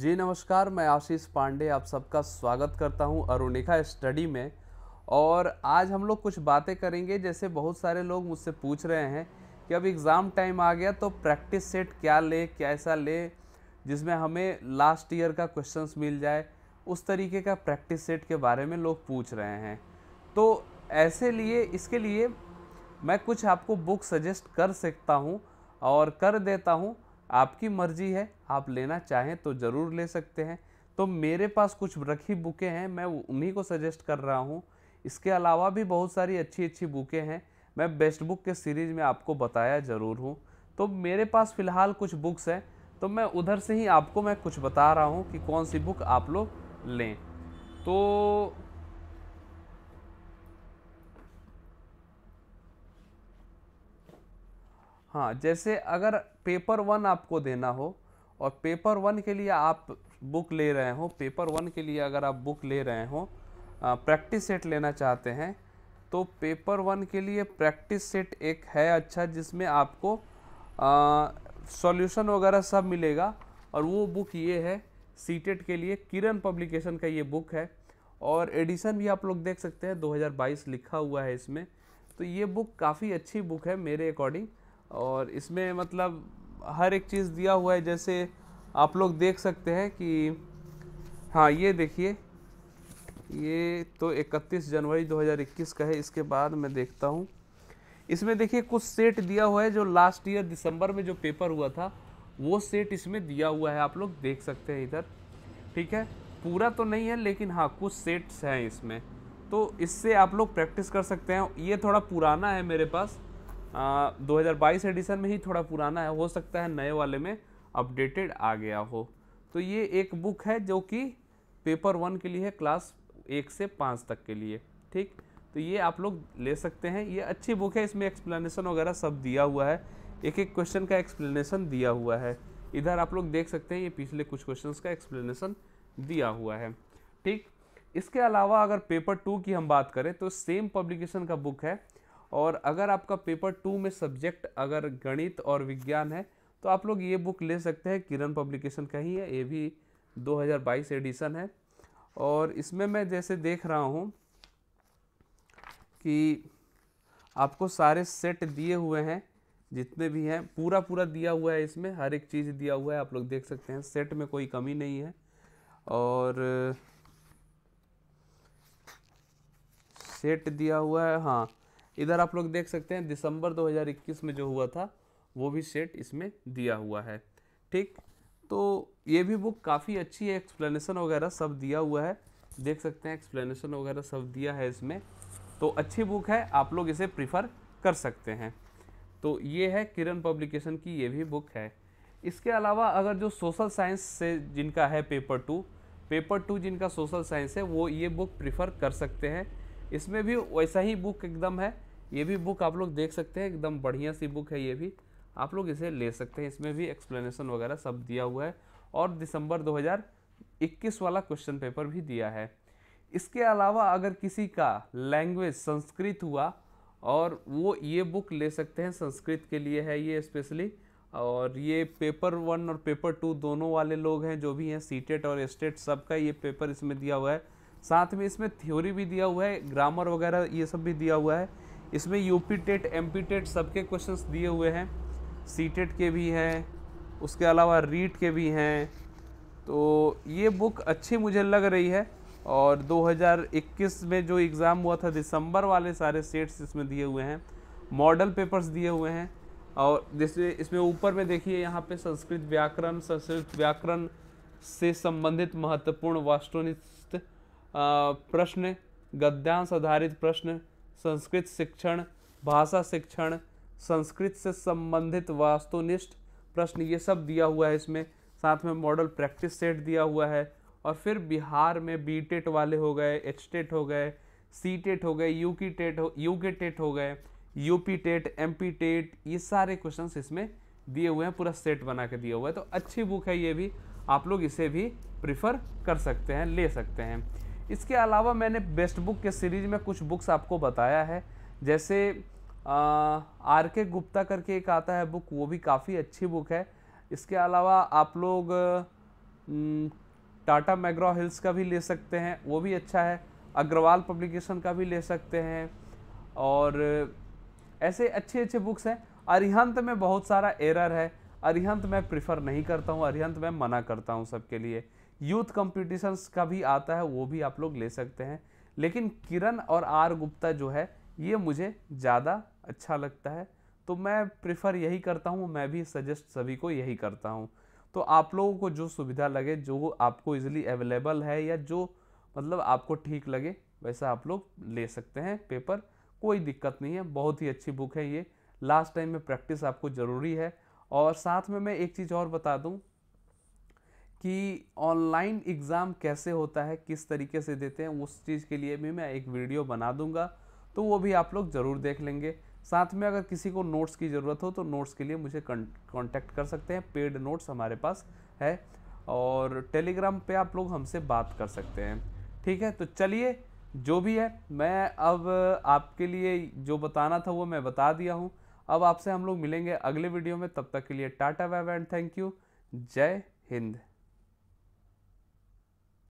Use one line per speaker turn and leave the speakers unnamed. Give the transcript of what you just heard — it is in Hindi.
जी नमस्कार मैं आशीष पांडे आप सबका स्वागत करता हूं अरुणिका स्टडी में और आज हम लोग कुछ बातें करेंगे जैसे बहुत सारे लोग मुझसे पूछ रहे हैं कि अब एग्ज़ाम टाइम आ गया तो प्रैक्टिस सेट क्या ले कैसा ले जिसमें हमें लास्ट ईयर का क्वेश्चंस मिल जाए उस तरीके का प्रैक्टिस सेट के बारे में लोग पूछ रहे हैं तो ऐसे लिए इसके लिए मैं कुछ आपको बुक सजेस्ट कर सकता हूँ और कर देता हूँ आपकी मर्जी है आप लेना चाहें तो ज़रूर ले सकते हैं तो मेरे पास कुछ रखी बुकें हैं मैं उन्हीं को सजेस्ट कर रहा हूँ इसके अलावा भी बहुत सारी अच्छी अच्छी बुकें हैं मैं बेस्ट बुक के सीरीज़ में आपको बताया ज़रूर हूँ तो मेरे पास फ़िलहाल कुछ बुक्स हैं तो मैं उधर से ही आपको मैं कुछ बता रहा हूँ कि कौन सी बुक आप लोग लें तो हाँ जैसे अगर पेपर वन आपको देना हो और पेपर वन के लिए आप बुक ले रहे हो पेपर वन के लिए अगर आप बुक ले रहे हो प्रैक्टिस सेट लेना चाहते हैं तो पेपर वन के लिए प्रैक्टिस सेट एक है अच्छा जिसमें आपको सॉल्यूशन वगैरह सब मिलेगा और वो बुक ये है सीटेट के लिए किरण पब्लिकेशन का ये बुक है और एडिशन भी आप लोग देख सकते हैं 2022 लिखा हुआ है इसमें तो ये बुक काफ़ी अच्छी बुक है मेरे अकॉर्डिंग और इसमें मतलब हर एक चीज़ दिया हुआ है जैसे आप लोग देख सकते हैं कि हाँ ये देखिए ये तो 31 जनवरी 2021 का है इसके बाद मैं देखता हूँ इसमें देखिए कुछ सेट दिया हुआ है जो लास्ट ईयर दिसंबर में जो पेपर हुआ था वो सेट इसमें दिया हुआ है आप लोग देख सकते हैं इधर ठीक है पूरा तो नहीं है लेकिन हाँ कुछ सेट्स हैं इसमें तो इससे आप लोग प्रैक्टिस कर सकते हैं ये थोड़ा पुराना है मेरे पास दो हज़ार बाईस एडिशन में ही थोड़ा पुराना है हो सकता है नए वाले में अपडेटेड आ गया हो तो ये एक बुक है जो कि पेपर वन के लिए है क्लास एक से पाँच तक के लिए ठीक तो ये आप लोग ले सकते हैं ये अच्छी बुक है इसमें एक्सप्लेनेशन वगैरह सब दिया हुआ है एक एक क्वेश्चन का एक्सप्लेनेशन दिया हुआ है इधर आप लोग देख सकते हैं ये पिछले कुछ क्वेश्चन का एक्सप्लेनेशन दिया हुआ है ठीक इसके अलावा अगर पेपर टू की हम बात करें तो सेम पब्लिकेशन का बुक है और अगर आपका पेपर टू में सब्जेक्ट अगर गणित और विज्ञान है तो आप लोग ये बुक ले सकते हैं किरण पब्लिकेशन का ही है ये भी 2022 एडिशन है और इसमें मैं जैसे देख रहा हूँ कि आपको सारे सेट दिए हुए हैं जितने भी हैं पूरा पूरा दिया हुआ है इसमें हर एक चीज़ दिया हुआ है आप लोग देख सकते हैं सेट में कोई कमी नहीं है और सेट दिया हुआ है हाँ इधर आप लोग देख सकते हैं दिसंबर 2021 में जो हुआ था वो भी सेट इसमें दिया हुआ है ठीक तो ये भी बुक काफ़ी अच्छी है एक्सप्लेनेशन वगैरह सब दिया हुआ है देख सकते हैं एक्सप्लेनेशन वगैरह सब दिया है इसमें तो अच्छी बुक है आप लोग इसे प्रीफर कर सकते हैं तो ये है किरण पब्लिकेशन की ये भी बुक है इसके अलावा अगर जो सोशल साइंस से जिनका है पेपर टू पेपर टू जिनका सोशल साइंस है वो ये बुक प्रीफर कर सकते हैं इसमें भी वैसा ही बुक एकदम है ये भी बुक आप लोग देख सकते हैं एकदम बढ़िया सी बुक है ये भी आप लोग इसे ले सकते हैं इसमें भी एक्सप्लेनेशन वगैरह सब दिया हुआ है और दिसंबर 2021 वाला क्वेश्चन पेपर भी दिया है इसके अलावा अगर किसी का लैंग्वेज संस्कृत हुआ और वो ये बुक ले सकते हैं संस्कृत के लिए है ये स्पेशली और ये पेपर वन और पेपर टू दोनों वाले लोग हैं जो भी हैं सीटेट e और स्टेट e सबका ये पेपर इसमें दिया हुआ है साथ में इसमें थ्योरी भी दिया हुआ है ग्रामर वगैरह ये सब भी दिया हुआ है इसमें यूपी टेट एम टेट सबके क्वेश्चंस दिए हुए हैं सी टेट के भी हैं उसके अलावा रीट के भी हैं तो ये बुक अच्छी मुझे लग रही है और 2021 में जो एग्ज़ाम हुआ था दिसंबर वाले सारे सेट्स इसमें दिए हुए हैं मॉडल पेपर्स दिए हुए हैं और जिसमें इसमें ऊपर में देखिए यहाँ पे संस्कृत व्याकरण संस्कृत व्याकरण से संबंधित महत्वपूर्ण वास्तुनिष्ठ प्रश्न गद्यांश आधारित प्रश्न संस्कृत शिक्षण भाषा शिक्षण संस्कृत से संबंधित वास्तुनिष्ठ प्रश्न ये सब दिया हुआ है इसमें साथ में मॉडल प्रैक्टिस सेट दिया हुआ है और फिर बिहार में बी टेट वाले हो गए एच टेट हो गए सी टेट हो गए यू की टेट हो यू के टेट हो गए U P TET M P TET ये सारे क्वेश्चंस इसमें दिए हुए हैं पूरा सेट बना के दिया हुआ है तो अच्छी बुक है ये भी आप लोग इसे भी प्रिफर कर सकते हैं ले सकते हैं इसके अलावा मैंने बेस्ट बुक के सीरीज़ में कुछ बुक्स आपको बताया है जैसे आर के गुप्ता करके एक आता है बुक वो भी काफ़ी अच्छी बुक है इसके अलावा आप लोग टाटा मैग्रो हिल्स का भी ले सकते हैं वो भी अच्छा है अग्रवाल पब्लिकेशन का भी ले सकते हैं और ऐसे अच्छे अच्छे बुक्स हैं अरिहंत में बहुत सारा एरर है अरिहंत मैं प्रिफ़र नहीं करता हूँ अरिहंत मैं मना करता हूँ सबके लिए यूथ कॉम्पिटिशन्स का भी आता है वो भी आप लोग ले सकते हैं लेकिन किरण और आर गुप्ता जो है ये मुझे ज़्यादा अच्छा लगता है तो मैं प्रिफ़र यही करता हूँ मैं भी सजेस्ट सभी को यही करता हूँ तो आप लोगों को जो सुविधा लगे जो आपको इजीली अवेलेबल है या जो मतलब आपको ठीक लगे वैसा आप लोग ले सकते हैं पेपर कोई दिक्कत नहीं है बहुत ही अच्छी बुक है ये लास्ट टाइम में प्रैक्टिस आपको ज़रूरी है और साथ में मैं एक चीज़ और बता दूँ कि ऑनलाइन एग्ज़ाम कैसे होता है किस तरीके से देते हैं उस चीज़ के लिए भी मैं एक वीडियो बना दूंगा तो वो भी आप लोग ज़रूर देख लेंगे साथ में अगर किसी को नोट्स की ज़रूरत हो तो नोट्स के लिए मुझे कॉन्टैक्ट कर सकते हैं पेड नोट्स हमारे पास है और टेलीग्राम पे आप लोग हमसे बात कर सकते हैं ठीक है तो चलिए जो भी है मैं अब आपके लिए जो बताना था वो मैं बता दिया हूँ अब आपसे हम लोग मिलेंगे अगले वीडियो में तब तक के लिए टाटा वाइव एंड थैंक यू जय हिंद